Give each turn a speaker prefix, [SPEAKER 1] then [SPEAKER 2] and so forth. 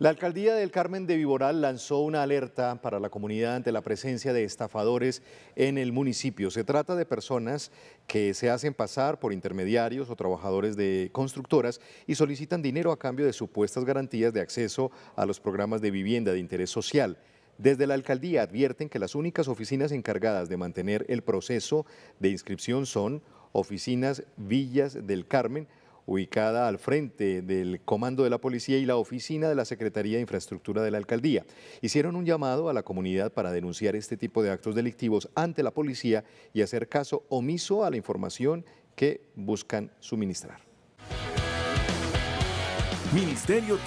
[SPEAKER 1] La alcaldía del Carmen de Viboral lanzó una alerta para la comunidad ante la presencia de estafadores en el municipio. Se trata de personas que se hacen pasar por intermediarios o trabajadores de constructoras y solicitan dinero a cambio de supuestas garantías de acceso a los programas de vivienda de interés social. Desde la alcaldía advierten que las únicas oficinas encargadas de mantener el proceso de inscripción son oficinas Villas del Carmen, ubicada al frente del Comando de la Policía y la Oficina de la Secretaría de Infraestructura de la Alcaldía. Hicieron un llamado a la comunidad para denunciar este tipo de actos delictivos ante la policía y hacer caso omiso a la información que buscan suministrar. Ministerio